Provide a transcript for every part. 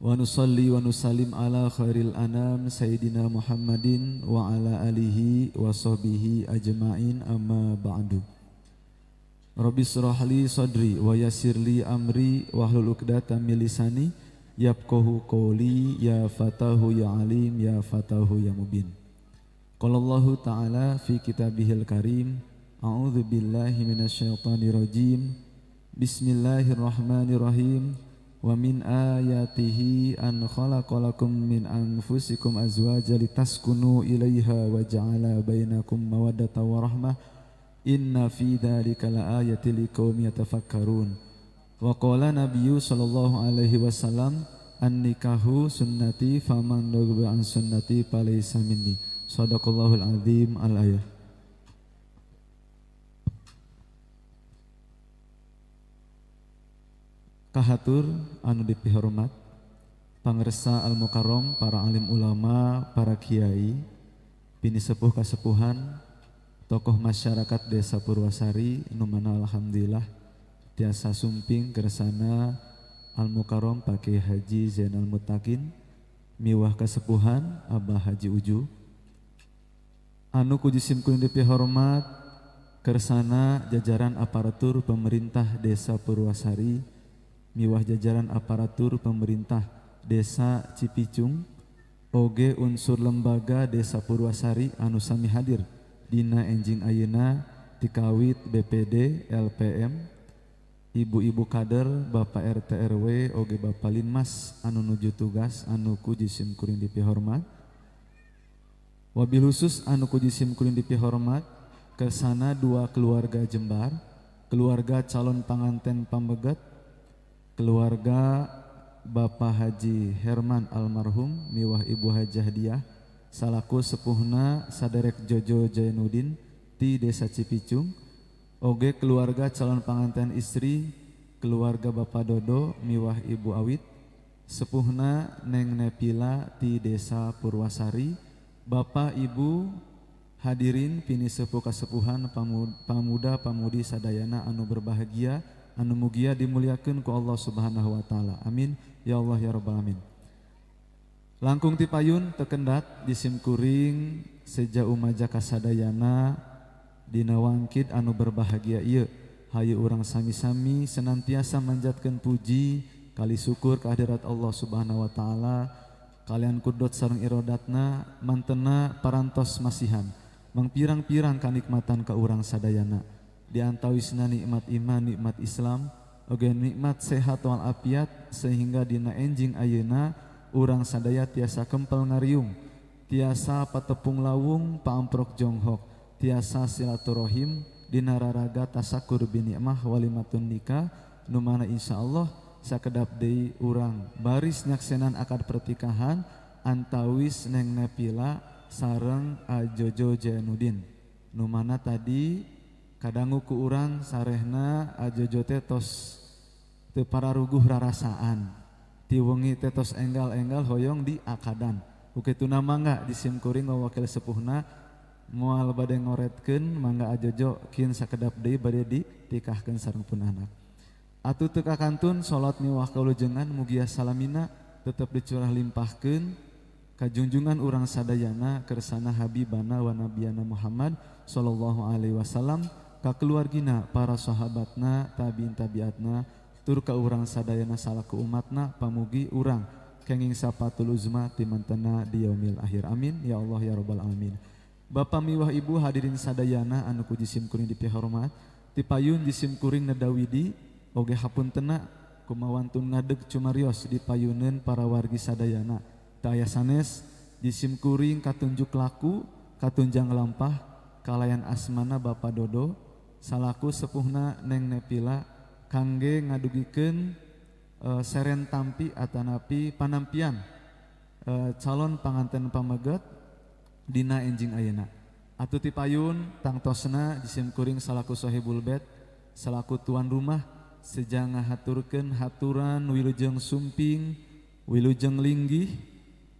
ونصلي ونسلم على خير الأنام سيدنا محمد وعلى آله وصحبه ajma'in أما بعد Rabbi surah li sadri wa yassir amri wahlul uqdatam min lisani yafqahu qawli ya fatahu ya alim ya fatahu ya mubin. Qala Allah taala fi kitabihil karim a'udzu billahi minasyaitonir rajim. Bismillahirrahmanirrahim. ومن آياته أن خلق لكم من أنفسكم أزواجا لتسكنوا إليها وجعل بينكم مودة ورحمة إن في ذلك لآية لقوم يتفكرون وقال نبي صلى الله عليه وسلم النكاح سنتي فمن رغب عن سنتي فليس مني صدق الله العظيم الآية Kahatur anu dipihormat, pangresa al mukarom para alim ulama, para kiai, bini sepuh kasepuhan, tokoh masyarakat desa Purwasari, numana alhamdulillah, tiasa sumping kersana al mukarom pakai haji Zainal Mutakin, miwah kasepuhan Abah Haji Uju, anu kujisim kun dipihormat, kersana jajaran aparatur pemerintah desa Purwasari, miwah jajaran aparatur pemerintah Desa Cipicung, oge unsur lembaga Desa Purwasari anu sami hadir dina enjing ayeuna tikawit BPD LPM ibu-ibu kader Bapak RT RW oge Bapak Linmas anu nuju tugas anu kujisim kuring dipi hormat wabil khusus anu kujisim kuring dipi hormat kesana dua keluarga Jembar keluarga calon panganten pambegat keluarga Bapak Haji Herman almarhum miwah Ibu Hajah Diah salaku sepuhna saderek Jojo Jainudin di Desa Cipicung oge keluarga calon pengantin istri keluarga Bapak Dodo miwah Ibu Awit sepuhna Neng Nepila di Desa Purwasari Bapak Ibu hadirin pini sepuh sepuhan pamuda pamudi sadayana anu berbahagia anu mugia dimuliakan ku Allah Subhanahu wa taala. Amin ya Allah ya rabbal alamin. Langkung Tipayun tekendat tekendat disimkuring seja umaja kasadayana dina wangkid anu berbahagia Iya. Hayu orang sami-sami senantiasa manjatkan puji kali syukur kehadirat Allah Subhanahu wa taala kalian kudot sarung irodatna mantena parantos masihan mengpirang pirang kanikmatan ke orang sadayana. antawisna nikmat Iman nikmat Islam ogen nikmat sehatwala afiat sehingga Dina enjing ayena urang sadaya tiasa kempel naium tiasa patepung lawung paamprokk jonghok tiasa silatura Rohim diraraga tasa kurbi nikmah Walmat tunnika numana Insya Allah sakedapde urang baris nyak sean akad pertikahan antawis neng nepila sareng Ajojojeuddin numana tadi kalau Kanguuku urang sarenajojo tetospara ruguh ra rasaaan tiwangi tetos engal enggal hoyong di akadan oke itu nama nggak disimkuring wakil sempuna mual bad ngoreken mangga ajakedap de ditikahkan sarang pun anak Atuh tekakakan tun salat niwah kalau jengan mugia salamina tetap dicurah limpahken kajunjungan urang Sadayana Kersana Habibana Wanabianyana Muhammad Shallallahu Alaihi Wasallam keluargina, para sahabatna tabiin tabiatna tur ka urang sadayana salaku umatna pamugi urang kenging sapatul uzma timantana di yaumil akhir amin ya Allah ya rabbal alamin Bapak miwah ibu hadirin sadayana anu kuji simkuring di rumah tipayun disimkuring nedawidi oge tena kumawantun ngadeg cumarios di payunan para wargi sadayana taya sanes kuring katunjuk laku katunjang lampah kalayan asmana Bapak Dodo 56 Salaku sempuuhna neng ne pila, kangge ngadugiken, eh, seren tampi Atanapi panampian, eh, calon panganen pamegat, Dina injing Ayena. At tipayun, tang Tosna, Gisimkuring Salku Sohibulbet, selaku tuan rumah, Se ngaaturken haturan wilujeng sumping, Wiluujeng linggih,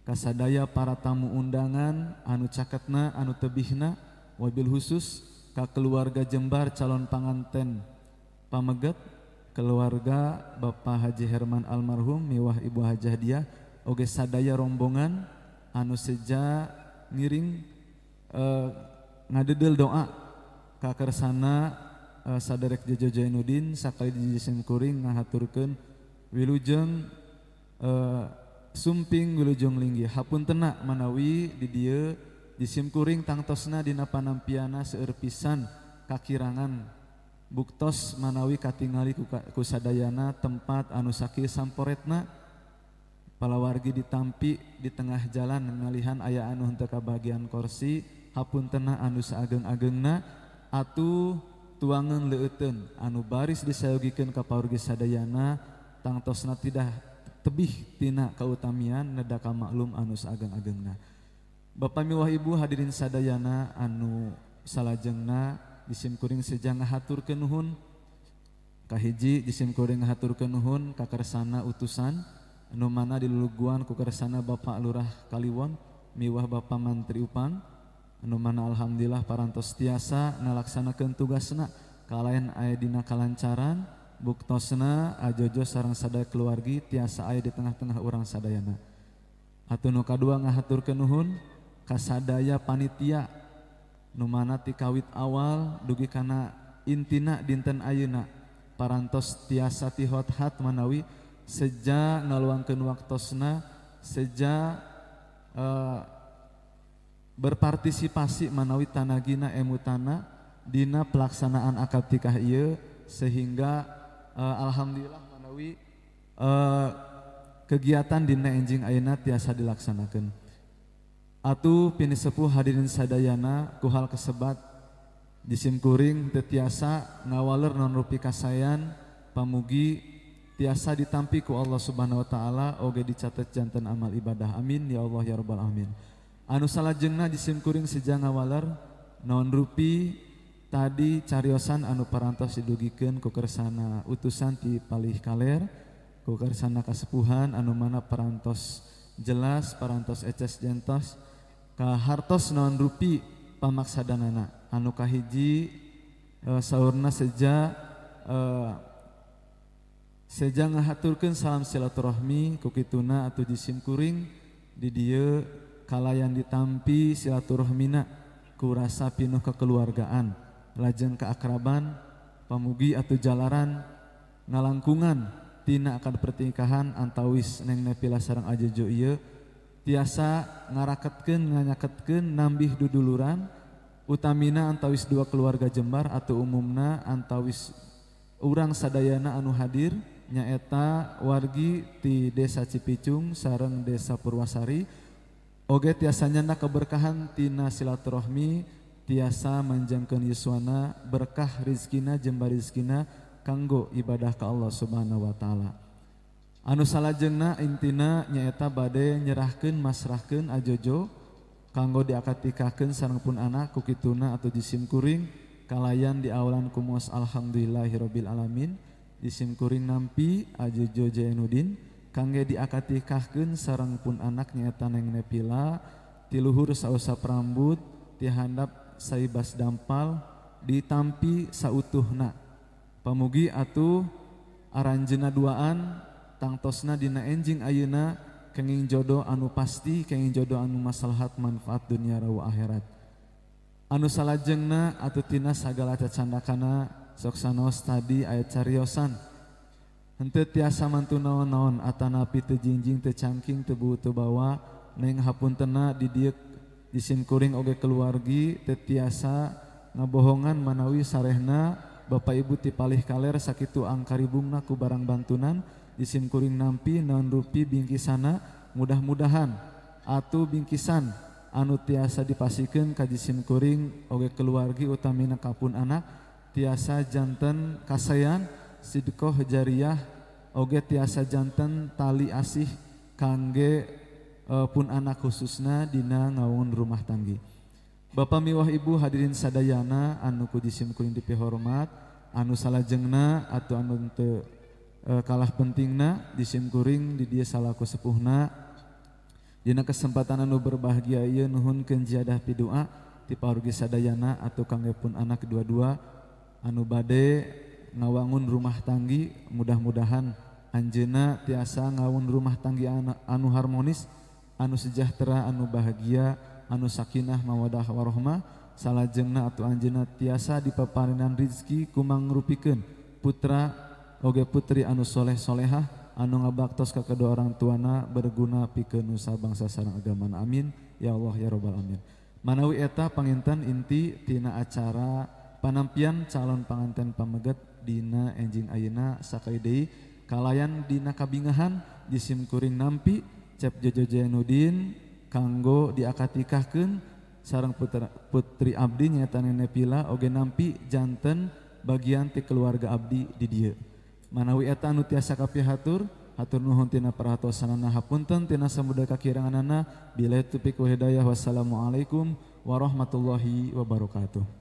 kasadaya para tamu undangan, anu caketna, anu tebihna,wabbil khusus, ka keluarga Jembar calon panganten pameget keluarga Bapak Haji Herman almarhum miwah Ibu Hajah dia oge sadaya rombongan anu seja ngiring e, ngadedel doa ka kersana e, saderek Jojo Jainuddin sakali dijisim kuring ngahaturkeun wilujeng eh, sumping wilujeng Linggi hapun tenak manawi di dieu yasimkuring tangtosna Di panampmpiana sererpisan kakiranganbuktos manawi Katingalikusadayyana tempat anusaki samporetna palawargi ditampmpi di tengah jalan ngalihan ayahanuka bagian korsi hapun tenah anusa ageng- agenggna At tuanganten anu baris disayugiikan kap Sadayana tangtosna tidak tebihtina keutamiannedaka maklum anus ageng-agengna. kalau Bapak miwah Ibu hadirin Sadayana anu salahajengna disimkuring seja ngaturkenhun Kahiji disimkuring Haurken Nuhun kakarana utusan Annu mana di luluguan kukersana Bapak Lurah Kaliwon miwah Bapak mantriupan anu Man Alhamdulillah paranto tiasa nalaksana ken tugasna kaen Adina kalancaranbukktosna Ajojo sarang sadday keluarga tiasa air di tengah-tengah orang Sadayana hatunukadu ngahaturkenuhhun kasadaya panitia numana ti kawit awal dugi kana intina dinten ayuna parantos tiasa tihot hat manawi seja ngaluangkeun waktosna seja uh, berpartisipasi manawi tanagina emutana dina pelaksanaan akad nikah ieu sehingga uh, alhamdulillah manawi uh, kegiatan dina enjing ayuna tiasa dilaksanakan. Atuh piniseppu hadirin saydayana ku hal kesebat disimkuring tertiasa ngawaler nonrupi kasayyan pamugi tiasa ditampiiku Allah subhanahu wa ta'ala oge dicat jantan amal ibadah amin ya Allah ya robbal amin Anu salajengnah disimkuring sejak ngawaler nonrupi tadi cariyosan anu parantos didugiken kukersana utusan di palih kaller kukersana kesepuhan anu mana perantos jelas perntos eces jentos, ka hartos naon rupi pamaksadanana anu kahiji e, eh, saurna seja e, seja ngahaturkeun salam silaturahmi ku atau atuh jisim kuring di dieu kalayan ditampi silaturahmina ku rasa pinuh kekeluargaan lajeng keakraban pamugi atau jalaran ngalangkungan tina akan pertingkahan antawis neng nepila sarang aja jo iya Tiasa ngaraketken nganyaketken nambih duduluran, utamina antawis dua keluarga jembar atau umumna antawis urang sadayana anu hadir, nyaeta wargi di desa Cipicung, sareng desa Purasari. Oge tiasa nyanda keberkahantinana sil rohhmi, tiasa manjeken yswana, berkah rizkina jmba rizkina kanggo ibadah ke Allah Subhanahu wa ta'ala. wartawan Anus salajenah intina nyaeta badai nyrahkan masrahken ajojo kanggo diakatikahken sarangpun anak kuki tunna atau jisimkuringkalalayan di aulalan kumus Alhamdulillahhirobbil alamin issimkuring nampijojojauddin Kage diakatikahken sarangpun anak nyatan neg ne pila tiluhur sauap rambut tihandap sai bas dampal diampmpi sau tuh na Pemugi atau arannjena duaaan, wartawan tosna dina enjing auna kenging jodoh anu pastikenging jodoh anu mashat manfaat dunya rawa ahirt Anu salajengna atina sagala acat candakana soksa nos tadi ayat cariyosan hente tiasa mantu naon-naon atanapi tejinjing te canking tebuguh tebawa neng hapun tena did die disinkuring oge keluarga tetiasa nabohongan mewi sarehna ba ibu ti palih kaler sakittu angkari bungnaku barang bantunan, isin kuring nampi non rupi bingkisana mudah-mudahan atau bingkisan anu tiasa dipasikan kajisin kuring oge keluargi utamina kapun anak tiasa jantan kasayan sidkoh jariah oge tiasa jantan tali asih kangge e, pun anak khususna dina ngawangun rumah tanggi Bapak miwah ibu hadirin sadayana anu kujisim kuring dipihormat anu salajengna atau anu te Eh, kalah penting nah dis singkuring di dia salahku sempuna jena kesempatan anu berbahagia yhun keada pidoa tipe rugiana atau kangpun anak 22 anu badde ngawangun rumah tanggi mudah-mudahan Anjena tiasa ngaun rumah tanggi anak anu harmonis anu sejahtera anu bahagia anu sakinah mawadah warhmah salah jengnah atau Anjena tiasa di peparinan Rizki kumarupken Putra dan putri anusholeh sholehah Anu ngabaktos ke kedua orang tuana berguna pike Nusa bangsa sarang agaman amin ya Allah ya robbal amin manawi eta pengintan intitinana acara panampian calon pananten pamegat Dina Enjing Aina sakkaide kallayan Dina kabingahan disimkuring nampi cap Jojouddin kanggo diakatikah ke sarang putra putri Abdi nyata pila Oge nampijannten bagianti keluarga Abdi di die Manawi eta anu tiasa kapihatur, hatur nuhun tina perhatosanana hapunten tina samuda kakiranganana, bila tupi ku hidayah wassalamualaikum warahmatullahi wabarakatuh.